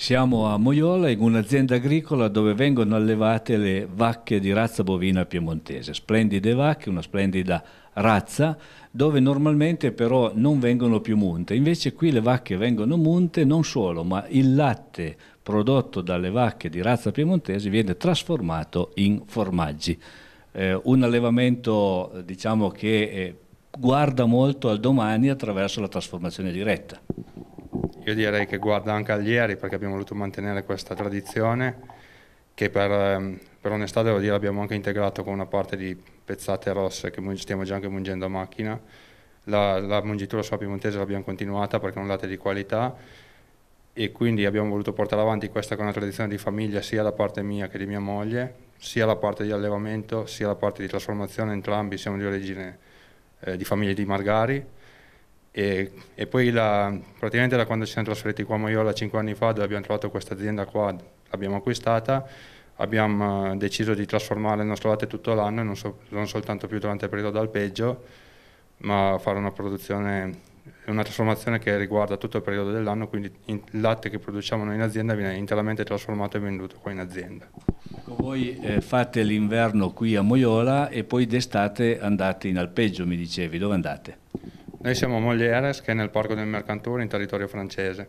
Siamo a Moiola in un'azienda agricola dove vengono allevate le vacche di razza bovina piemontese, splendide vacche, una splendida razza, dove normalmente però non vengono più munte. Invece qui le vacche vengono munte non solo, ma il latte prodotto dalle vacche di razza piemontese viene trasformato in formaggi. Eh, un allevamento diciamo, che eh, guarda molto al domani attraverso la trasformazione diretta io direi che guarda anche al ieri perché abbiamo voluto mantenere questa tradizione che per, ehm, per onestà devo dire abbiamo anche integrato con una parte di pezzate rosse che stiamo già anche mungendo a macchina. La, la mungitura sulla piemontese l'abbiamo continuata perché è un latte di qualità e quindi abbiamo voluto portare avanti questa con una tradizione di famiglia sia da parte mia che di mia moglie, sia la parte di allevamento sia la parte di trasformazione, entrambi siamo di origine eh, di famiglie di Margari e, e poi la, praticamente da quando ci siamo trasferiti qua a Moiola 5 anni fa, dove abbiamo trovato questa azienda qua, l'abbiamo acquistata, abbiamo eh, deciso di trasformare il nostro latte tutto l'anno, non, so, non soltanto più durante il periodo d'alpeggio, ma fare una produzione una trasformazione che riguarda tutto il periodo dell'anno, quindi il latte che produciamo noi in azienda viene interamente trasformato e venduto qua in azienda. Ecco, voi eh, fate l'inverno qui a Moiola e poi d'estate andate in alpeggio, mi dicevi, dove andate? Noi siamo a che è nel Parco del Mercantur in territorio francese.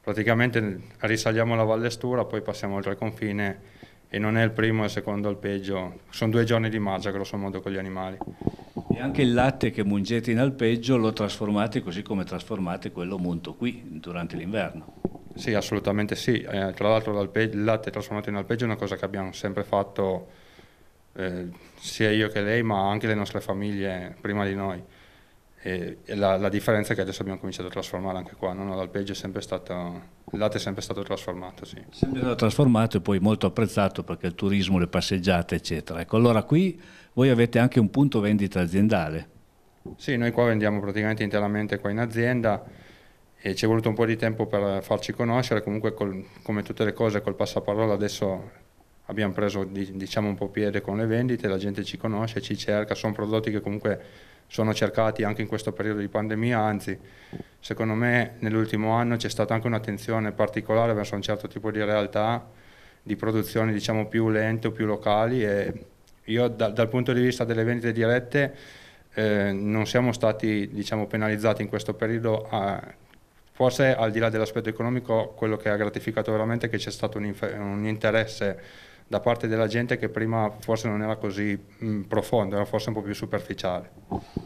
Praticamente risaliamo la Vallestura, poi passiamo oltre il confine e non è il primo e il secondo alpeggio. Sono due giorni di marcia, grosso modo, con gli animali. E anche il latte che mungete in alpeggio lo trasformate così come trasformate quello munto qui durante l'inverno? Sì, assolutamente sì. Eh, tra l'altro il latte trasformato in alpeggio è una cosa che abbiamo sempre fatto eh, sia io che lei, ma anche le nostre famiglie prima di noi e la, la, differenza è che adesso abbiamo cominciato a trasformare anche qua, no? l'alpeggio è sempre stato, il latte è sempre stato trasformato. Sì. Sempre stato trasformato e poi molto apprezzato perché il turismo, le passeggiate eccetera. Ecco, allora qui voi avete anche un punto vendita aziendale. Sì, noi qua vendiamo praticamente interamente qua in azienda e ci è voluto un po' di tempo per farci conoscere, comunque col, come tutte le cose col passaparola adesso abbiamo preso diciamo un po' piede con le vendite, la gente ci conosce, ci cerca, sono prodotti che comunque sono cercati anche in questo periodo di pandemia, anzi secondo me nell'ultimo anno c'è stata anche un'attenzione particolare verso un certo tipo di realtà, di produzioni diciamo più lente o più locali e io da, dal punto di vista delle vendite dirette eh, non siamo stati diciamo, penalizzati in questo periodo a, forse al di là dell'aspetto economico quello che ha gratificato veramente è che c'è stato un, un interesse da parte della gente che prima forse non era così mh, mm, profondo, era forse un po' più superficiale.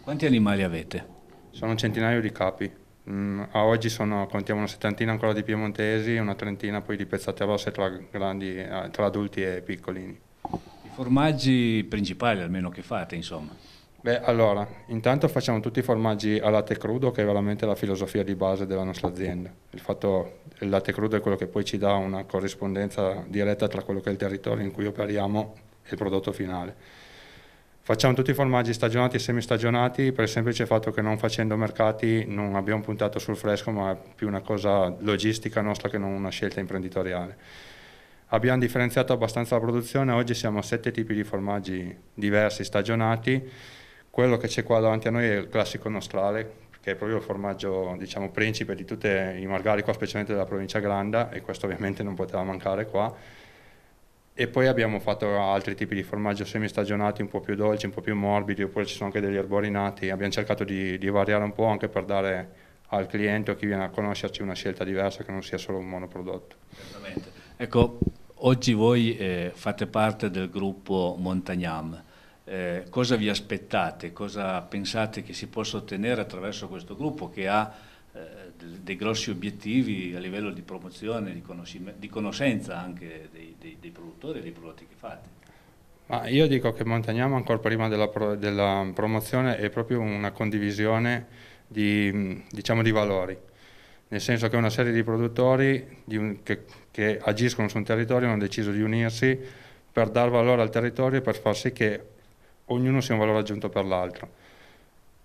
Quanti animali avete? Sono un centinaio di capi. Mh, mm, a oggi sono, contiamo una settantina ancora di piemontesi, una trentina poi di pezzate rosse tra, grandi, eh, tra adulti e piccolini. I formaggi principali almeno che fate, insomma? Beh, allora, intanto facciamo tutti i formaggi a latte crudo, che è veramente la filosofia di base della nostra azienda. Il fatto che il latte crudo è quello che poi ci dà una corrispondenza diretta tra quello che è il territorio in cui operiamo e il prodotto finale. Facciamo tutti i formaggi stagionati e semistagionati per il semplice fatto che non facendo mercati non abbiamo puntato sul fresco, ma è più una cosa logistica nostra che non una scelta imprenditoriale. Abbiamo differenziato abbastanza la produzione, oggi siamo a sette tipi di formaggi diversi stagionati quello che c'è qua davanti a noi è il classico nostrale, che è proprio il formaggio diciamo, principe di tutti i margari qua, specialmente della provincia Granda, e questo ovviamente non poteva mancare qua. E poi abbiamo fatto altri tipi di formaggio semistagionati, un po' più dolci, un po' più morbidi, oppure ci sono anche degli erbori nati Abbiamo cercato di, di variare un po' anche per dare al cliente o chi viene a conoscerci una scelta diversa che non sia solo un monoprodotto. Esattamente. Ecco, oggi voi eh, fate parte del gruppo Montagnam eh, cosa vi aspettate, cosa pensate che si possa ottenere attraverso questo gruppo che ha eh, dei grossi obiettivi a livello di promozione, di, di conoscenza anche dei, dei, dei produttori e dei prodotti che fate. Ma io dico che Montagnamo ancora prima della, pro della promozione è proprio una condivisione di, diciamo, di, valori, nel senso che una serie di produttori di un, che, che agiscono su un territorio hanno deciso di unirsi per dar valore al territorio e per far sì che ognuno sia un valore aggiunto per l'altro.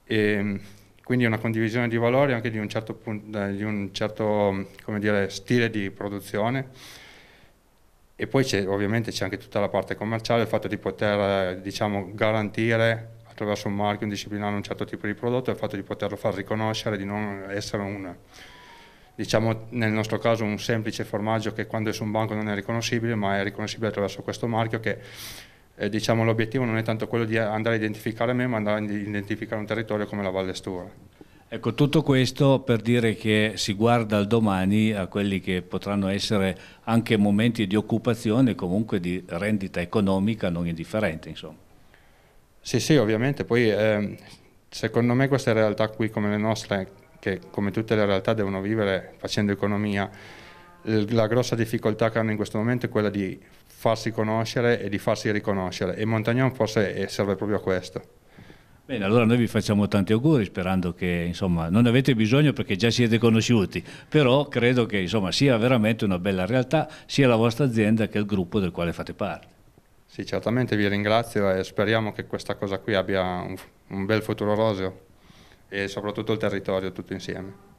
E, ehm, quindi una condivisione di valori anche di un certo, punto, eh, di un certo dire, stile di produzione e poi c'è, ovviamente c'è anche tutta la parte commerciale, il fatto di poter eh, diciamo, garantire attraverso un marchio, un disciplinare un certo tipo di prodotto il fatto di poterlo far riconoscere, di non essere un, diciamo nel nostro caso un semplice formaggio che quando è su un banco non è riconoscibile, ma è riconoscibile attraverso questo marchio che eh, diciamo, l'obiettivo non è tanto quello di andare a identificare me, ma andare a identificare un territorio come la Valle Stura. Ecco, tutto questo per dire che si guarda al domani a quelli che potranno essere anche momenti di occupazione, comunque di rendita economica non indifferente, insomma. Sì, sì, ovviamente. Poi eh, secondo me queste realtà qui come le nostre, che come tutte le realtà devono vivere facendo economia, la grossa difficoltà che hanno in questo momento è quella di farsi conoscere e di farsi riconoscere e Montagnon forse serve proprio a questo. Bene, allora noi vi facciamo tanti auguri sperando che insomma, non avete bisogno perché già siete conosciuti, però credo che insomma, sia veramente una bella realtà sia la vostra azienda che il gruppo del quale fate parte. Sì, certamente vi ringrazio e speriamo che questa cosa qui abbia un, un bel futuro roseo e soprattutto il territorio tutto insieme.